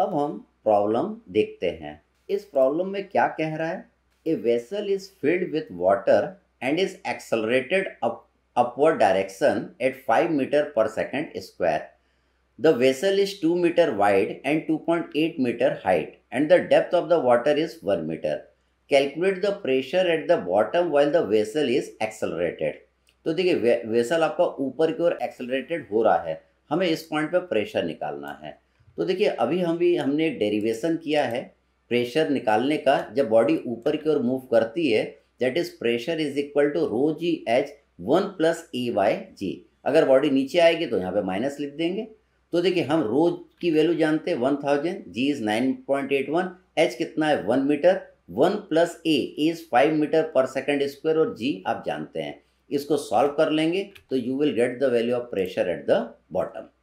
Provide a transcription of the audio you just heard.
अब हम प्रॉब्लम देखते हैं इस प्रॉब्लम में क्या कह रहा है a vessel is filled with water and is accelerated upward direction at five metre per second square the is two metre wide and two point eight metre height and the depth of the water is one metre calculate the pressure at the bottom while the vessel is accelerated तो देखिए vessel आपका ऊपर की ओर accelerated हो रहा है हमें इस पॉइंट पर प्रेशर निकालना है तो देखिए अभी हम भी हमने एक डेरिवेशन किया है प्रेशर निकालने का जब बॉडी ऊपर की ओर मूव करती है that is pressure is equal to rho g h one plus a y g अगर बॉडी नीचे आएगी तो यहाँ पे माइनस लिख देंगे तो देखिए हम रो की वैल्यू जानते हैं one thousand g is nine point eight one h कितना है one metre one plus a is five metre per second square और जी आप जानते हैं इसको सॉल्व कर लेंगे तो you will get the value of pressure at the bottom